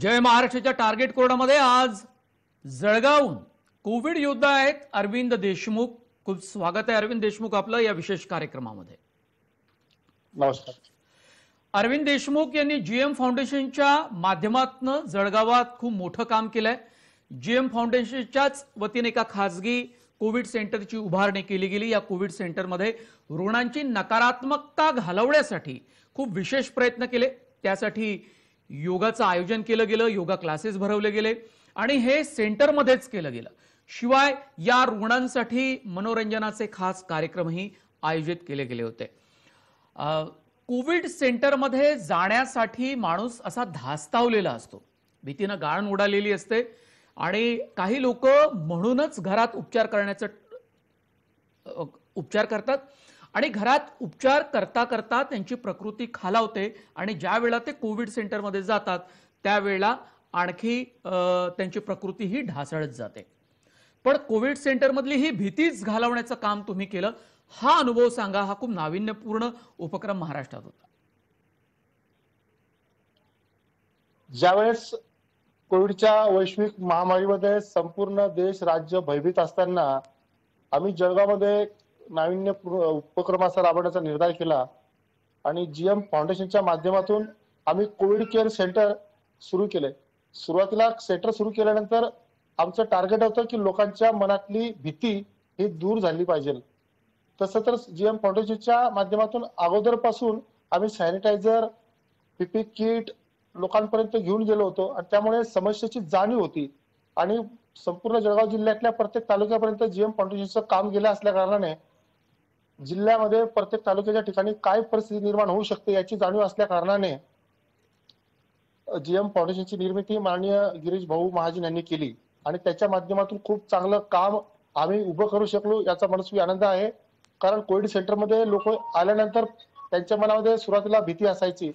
जय महाराष्ट्राच्या टार्गेट कोर्टामध्ये आज जळगावहून कोविड योद्धा आहेत अरविंद देशमुख खूप स्वागत आहे अरविंद देशमुख आपलं या विशेष कार्यक्रमामध्ये नमस्कार अरविंद देशमुख यांनी जीएम फाउंडेशनच्या माध्यमातून जळगावात खूप मोठं काम केलंय जीएम फाउंडेशनच्याच वतीने एका खासगी कोविड सेंटरची उभारणी केली गेली या कोविड सेंटरमध्ये रुग्णांची नकारात्मकता घालवण्यासाठी खूप विशेष प्रयत्न केले त्यासाठी योगाचं आयोजन केलं गेलं योगा क्लासेस भरवले गेले आणि हे सेंटरमध्येच केलं गेलं शिवाय या रुग्णांसाठी मनोरंजनाचे खास कार्यक्रमही आयोजित केले गेले होते कोविड सेंटरमध्ये जाण्यासाठी माणूस असा धास्तावलेला असतो भीतीनं गाळण उडालेली असते आणि काही लोक म्हणूनच घरात उपचार करण्याचं उपचार करतात आणि घरात उपचार करता करता त्यांची प्रकृती खालावते आणि ज्या वेळा ते कोविड सेंटरमध्ये जातात त्यावेळेला आणखी त्यांची प्रकृती ही ढासळत जाते पण कोविड सेंटरमधली ही भीतीच घालवण्याचं काम तुम्ही केलं हा अनुभव सांगा हा खूप नाविन्यपूर्ण उपक्रम महाराष्ट्रात होता ज्यावेळेस कोविडच्या वैश्विक महामारीमध्ये संपूर्ण देश राज्य भयभीत असताना आम्ही जळगावमध्ये नाविन्यपूर्ण उपक्रम असा राबवण्याचा निर्धार केला आणि जीएम फाउंडेशनच्या माध्यमातून आम्ही कोविड केअर सेंटर सुरू केले सुरुवातीला सेंटर सुरू केल्यानंतर आमचं टार्गेट होतं की लोकांच्या मनातली भीती ही दूर झाली पाहिजे तसं तर जीएम फाउंडेशनच्या माध्यमातून अगोदरपासून आम्ही सॅनिटायझर पीपी किट लोकांपर्यंत घेऊन गेलो होतो आणि त्यामुळे समस्येची जाणीव होती आणि संपूर्ण जळगाव जिल्ह्यातल्या प्रत्येक तालुक्यापर्यंत जीएम फाउंडेशनचं काम गेलं असल्या कारणाने जिल्ह्यामध्ये प्रत्येक तालुक्याच्या ठिकाणी काय परिस्थिती निर्माण होऊ शकते याची जाणीव असल्या कारणाने जीएम फाउंडेशनची निर्मिती माननीय गिरीश भाऊ महाजन यांनी केली आणि त्याच्या माध्यमातून खूप चांगलं काम आम्ही उभं करू शकलो याचा मनस्वी आनंद आहे कारण कोविड सेंटरमध्ये लोक आल्यानंतर त्यांच्या मनामध्ये सुरुवातीला भीती असायची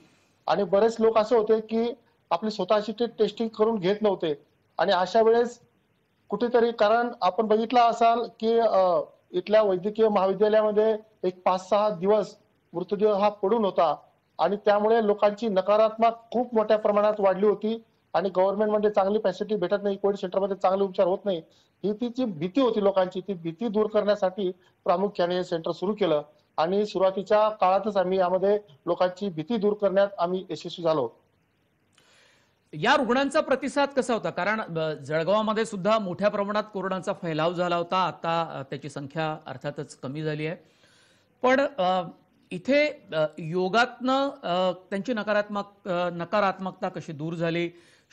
आणि बरेच लोक असे होते की आपली स्वतःची ते टेस्टिंग करून घेत नव्हते आणि अशा वेळेस कुठेतरी कारण आपण बघितलं असाल की इथल्या वैद्यकीय महाविद्यालयामध्ये एक पाच सहा दिवस मृतदेह हा पडून होता आणि त्यामुळे लोकांची नकारात्मक खूप मोठ्या प्रमाणात वाढली होती आणि गव्हर्नमेंट मध्ये चांगली फॅसिलिटी भेटत नाही कोविड सेंटरमध्ये चांगले उपचार होत नाही ही ती जी भीती होती लोकांची ती भीती दूर करण्यासाठी प्रामुख्याने हे सेंटर सुरू केलं आणि सुरुवातीच्या काळातच आम्ही यामध्ये लोकांची भीती दूर करण्यात आम्ही यशस्वी झालो या रुग्णांचा प्रतिसाद कसा होता कारण जळगावामध्ये सुद्धा मोठ्या प्रमाणात कोरोनाचा फैलाव झाला होता आता त्याची संख्या अर्थातच कमी झाली आहे पण इथे योगातनं त्यांची नकारात्मक नकारात्मकता कशी दूर झाली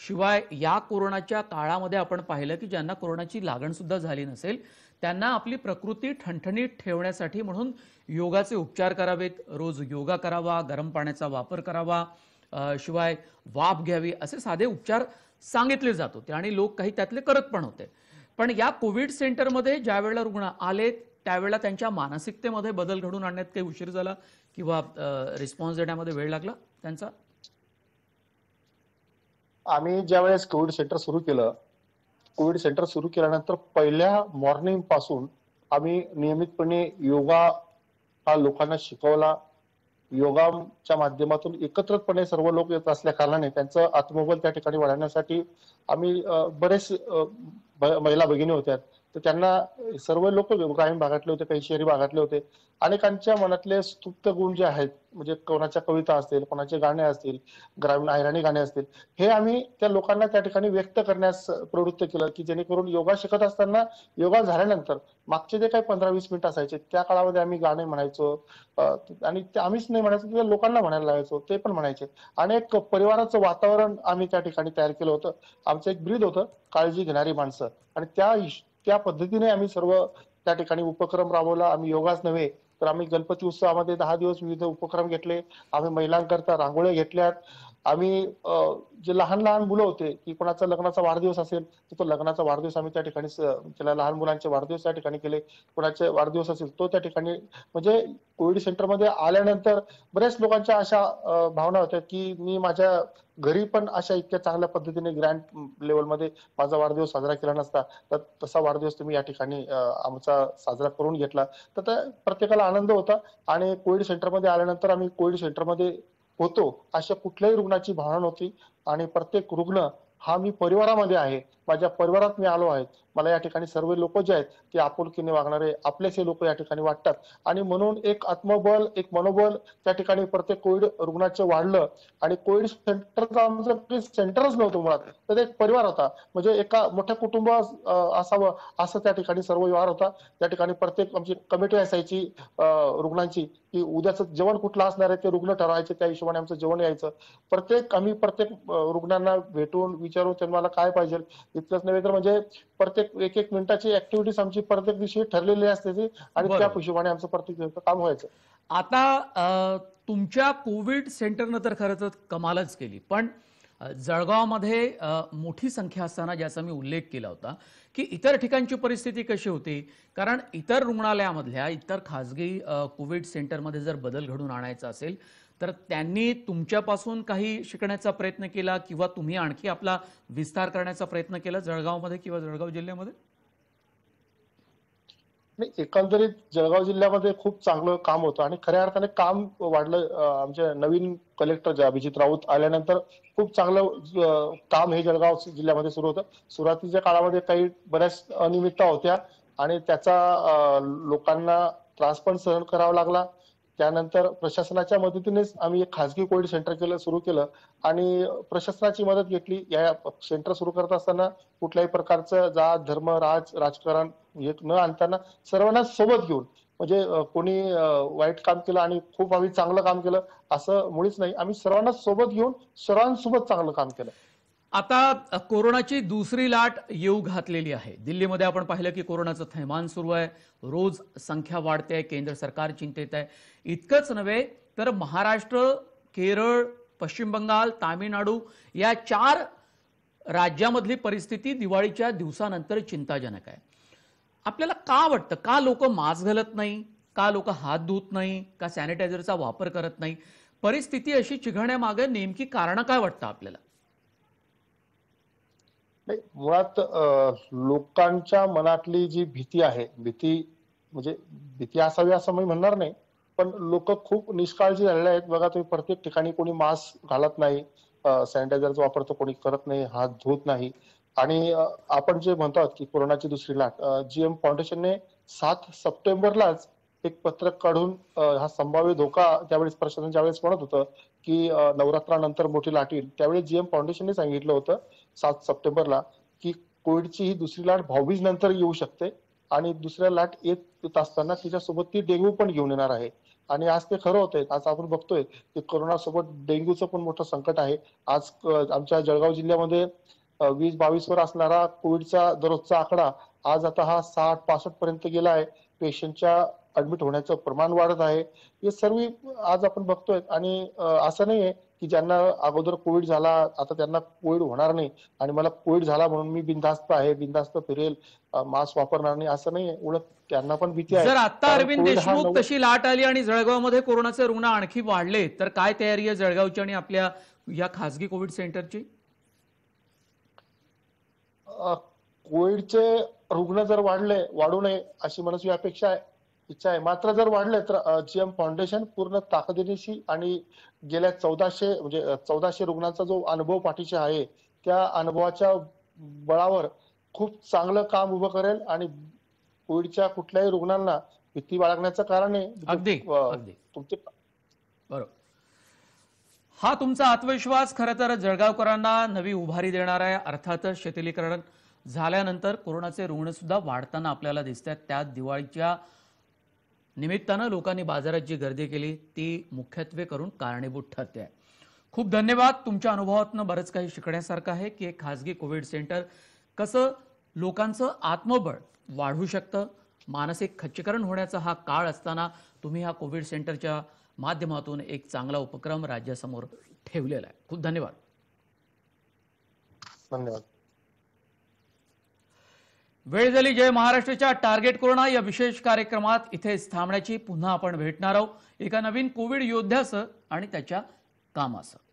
शिवाय या कोरोनाच्या काळामध्ये आपण पाहिलं की ज्यांना कोरोनाची लागण सुद्धा झाली नसेल त्यांना आपली प्रकृती ठणठणीत ठेवण्यासाठी म्हणून योगाचे उपचार करावेत रोज योगा करावा गरम पाण्याचा वापर करावा शिवाय वाफ घ्यावी असे साधे उपचार सांगितले जात होते आणि लोक काही त्यातले करत पण होते पण या कोविड सेंटरमध्ये ज्या वेळेला रुग्ण आले त्यावेळेला त्यांच्या मानसिकतेमध्ये बदल घडून आणण्यात काही उशीर झाला किंवा रिस्पॉन्स देण्यामध्ये वेळ लागला त्यांचा आम्ही ज्या वेळेस कोविड सेंटर सुरू केलं कोविड सेंटर सुरू केल्यानंतर पहिल्या मॉर्निंग पासून आम्ही नियमितपणे योगा हा लोकांना शिकवला योगाच्या माध्यमातून एकत्रपणे सर्व लोक येत असल्या कारणाने त्यांचं आत्मबल त्या ठिकाणी वाढवण्यासाठी आम्ही बरेच महिला भगिनी होत्या तर त्यांना सर्व लोक ग्रामीण भागातले होते काही शहरी भागातले होते अनेकांच्या मनातले स्तुप्त गुण जे आहेत म्हणजे कोणाच्या कविता असतील कोणाचे गाणे असतील ग्रामीण अहिराणी गाणे असतील हे आम्ही त्या लोकांना त्या ठिकाणी व्यक्त करण्यास प्रवृत्त केलं की जेणेकरून योगा शिकत असताना योगा झाल्यानंतर मागचे जे काही पंधरा वीस मिनिट असायचे त्या काळामध्ये आम्ही गाणे म्हणायचो आणि ते आम्हीच नाही म्हणायचो किंवा लोकांना म्हणायला लावायचो ते पण म्हणायचे आणि एक परिवाराचं वातावरण आम्ही त्या ठिकाणी तयार केलं होतं आमचं एक ब्रीद होतं काळजी घेणारी माणसं आणि त्या त्या पद्धतीने आम्ही सर्व त्या ठिकाणी उपक्रम राबवला आम्ही योगाच नव्हे तर आम्ही गणपती उत्सवामध्ये दहा दिवस विविध उपक्रम घेतले आम्ही महिलांकरता रांगोळ्या घेतल्यात आम्ही जे लहान लहान मुलं होते की कोणाचा लग्नाचा वाढदिवस असेल तर तो लग्नाचा वाढदिवस आम्ही त्या ठिकाणी लहान मुलांचे वाढदिवस त्या ठिकाणी केले कोणाचे वाढदिवस असेल तो त्या ठिकाणी म्हणजे कोविड सेंटरमध्ये आल्यानंतर बऱ्याच लोकांच्या अशा भावना होत्या की मी माझ्या घरी पण अशा इतक्या चांगल्या पद्धतीने ग्रँड लेवलमध्ये माझा वाढदिवस साजरा केला नसता तर तसा वाढदिवस तुम्ही या ठिकाणी आमचा साजरा करून घेतला तर प्रत्येकाला आनंद होता आणि कोविड सेंटरमध्ये आल्यानंतर आम्ही कोविड सेंटरमध्ये होतो अशा कुठल्याही रुग्णाची भावना नव्हती आणि प्रत्येक रुग्ण हा मी परिवारामध्ये आहे माझ्या परिवारात मी आलो आहे मला या ठिकाणी सर्व लोक जे आहेत ते आपुलकीने वागणारे आपलेसे लोक या ठिकाणी वाटतात आणि म्हणून एक आत्मबल एक मनोबल त्या ठिकाणी प्रत्येक कोविड रुग्णाचं वाढलं आणि कोविड सेंटरचं आमचं सेंटरच नव्हतं मुळात तर एक परिवार होता म्हणजे एका मोठ्या कुटुंब असावं असं त्या ठिकाणी सर्व व्यवहार होता त्या ठिकाणी प्रत्येक आमची कमिटी असायची रुग्णांची की उद्याचं जेवण कुठलं असणार आहे ते रुग्ण ठरवायचे त्या हिशोबाने आमचं जेवण यायचं प्रत्येक आम्ही प्रत्येक रुग्णांना भेटून विचारून त्यांना काय पाहिजे इतकंच नव्हे तर म्हणजे प्रत्येक एक एक मिनिटाची ऍक्टिव्हिटीज आमची प्रत्येक दिवशी ठरलेली असते आणि त्या हिशोबाने आमचं प्रत्येक काम व्हायचं आता तुमच्या कोविड सेंटरनं तर खरं तर कमालच केली पण जळगावमध्ये मोठी संख्या असताना ज्याचा मी उल्लेख केला होता की इतर ठिकाणची परिस्थिती कशी होती कारण इतर रुग्णालयामधल्या इतर खाजगी कोविड सेंटरमध्ये जर बदल घडून आणायचा असेल तर त्यांनी तुमच्यापासून काही शिकण्याचा प्रयत्न केला किंवा तुम्ही आणखी आपला विस्तार करण्याचा प्रयत्न केला जळगावमध्ये किंवा जळगाव जिल्ह्यामध्ये नाही एकंदरीत जळगाव जिल्ह्यामध्ये खूप चांगलं काम होतं आणि खऱ्या अर्थाने काम वाढलं आमच्या नवीन कलेक्टर ज्या अभिजित राऊत आल्यानंतर खूप चांगलं काम हे जळगाव जिल्ह्यामध्ये सुरू होतं सुरुवातीच्या काळामध्ये काही बऱ्याच अनियमितता होत्या आणि त्याचा लोकांना त्रास पण सहन करावा लागला त्यानंतर प्रशासनाच्या मदतीनेच आम्ही एक खासगी कोविड सेंटर केलं सुरू केलं आणि प्रशासनाची मदत घेतली या सेंटर सुरू करत असताना कुठल्याही प्रकारचं जात धर्म राज राजकारण हे न आणताना सर्वांना सोबत घेऊन म्हणजे कोणी वाईट काम केलं आणि खूप आम्ही चांगलं काम केलं असं मुळीच नाही आम्ही सर्वांना सोबत घेऊन सर्वांसोबत चांगलं काम केलं आता कोरोनाची दुसरी लाट येऊ घातलेली आहे दिल्लीमध्ये आपण पाहिलं की कोरोनाचं थैमान सुरू आहे रोज संख्या वाढते आहे केंद्र सरकार चिंतेत आहे इतकंच नव्हे तर महाराष्ट्र केरळ पश्चिम बंगाल तामिळनाडू या चार राज्यामधली परिस्थिती दिवाळीच्या दिवसानंतर चिंताजनक आहे आपल्याला का वाटतं का लोक मास्क घालत नाही का लोक हात धुत नाही का सॅनिटायझरचा वापर करत नाही परिस्थिती अशी चिघळण्यामागे नेमकी कारणं काय वाटतं आपल्याला मुळात लोकांच्या मनातली जी भीती आहे भीती म्हणजे भीती असावी असं मी म्हणणार नाही पण लोक खूप निष्काळजी झालेले आहेत बघा तुम्ही प्रत्येक ठिकाणी कोणी मास्क घालत नाही सॅनिटायझरचा वापर कोणी करत नाही हात धुत नाही आणि आपण जे म्हणतो आहोत की कोरोनाची दुसरी लाट जीएम फाउंडेशनने सात सप्टेंबरलाच एक पत्रक काढून हा संभाव्य धोका त्यावेळेस प्रशासन ज्यावेळेस म्हणत होतं की नवरात्रानंतर मोठी लाट येईल त्यावेळी जीएम फाउंडेशनने सांगितलं होतं सात सप्टेंबरला की कोविडची ही दुसरी लाट भाऊबीज नंतर येऊ शकते आणि दुसऱ्या लाट येत असताना तिच्यासोबत ती डेंग्यू पण घेऊन येणार आहे आणि आज ते खरं होतंय आज आपण बघतोय की कोरोनासोबत डेंग्यूचं पण मोठं संकट आहे आज आमच्या जळगाव जिल्ह्यामध्ये वीस बावीस वर असणारा कोविडचा दररोजचा आकडा आज आता हा साठ पासष्ट पर्यंत गेला आहे पेशंटच्या ऍडमिट होण्याचं प्रमाण वाढत आहे हे सर्व आज आपण बघतोय आणि असं नाहीये की ज्यांना अगोदर कोविड झाला आता त्यांना कोविड होणार नाही आणि मला कोविड झाला म्हणून मी बिनधास्त आहे बिनधास्त फिरेल मास्क वापरणार नाही असं नाही उलट त्यांना पण भीती आहे जर आता अरविंद देशमुख तशी लाट आली आणि जळगावमध्ये कोरोनाचे रुग्ण आणखी वाढले तर काय तयारी आहे जळगावची आणि आपल्या या खासगी कोविड सेंटरची कोविडचे रुग्ण जर वाढले वाढू नये अशी मनस्वी अपेक्षा आहे इच्छा आहे मात्र जर वाढले तर जीएम फाउंडेशन पूर्ण ताकदीनिशी आणि गेल्या चौदाशे म्हणजे चौदाशे रुग्णांचा जो अनुभव पाठीशी आहे त्या अनुभवाच्या बळावर खूप चांगलं काम उभं करेल आणि कोविडच्या कुठल्याही रुग्णांना भीती बाळगण्याचं कारण आहे तुमचे बरोबर हा तुमचा आत्मविश्वास खर तर जळगावकरांना नवी उभारी देणार आहे अर्थातच शिथिलीकरण झाल्यानंतर कोरोनाचे रुग्ण सुद्धा वाढताना आपल्याला आहेत त्यात दिवाळीच्या निमित्तानं लोकांनी बाजारात जी गर्दी केली ती मुख्यत्वे करून कारणीभूत ठरते आहे खूप धन्यवाद तुमच्या अनुभवातून बरंच काही शिकण्यासारखं आहे की एक खाजगी कोविड सेंटर कसं लोकांचं आत्मबळ वाढू शकतं मानसिक खच्चीकरण होण्याचा हा काळ असताना तुम्ही हा कोविड सेंटरच्या माध्यमातून एक चांगला उपक्रम राज्यासमोर ठेवलेला आहे खूप धन्यवाद धन्यवाद वेळ झाली जय महाराष्ट्राच्या टार्गेट कोरोना या विशेष कार्यक्रमात इथेच थांबण्याची पुन्हा आपण भेटणार आहोत एका नवीन कोविड योद्ध्याचं आणि त्याच्या कामाचं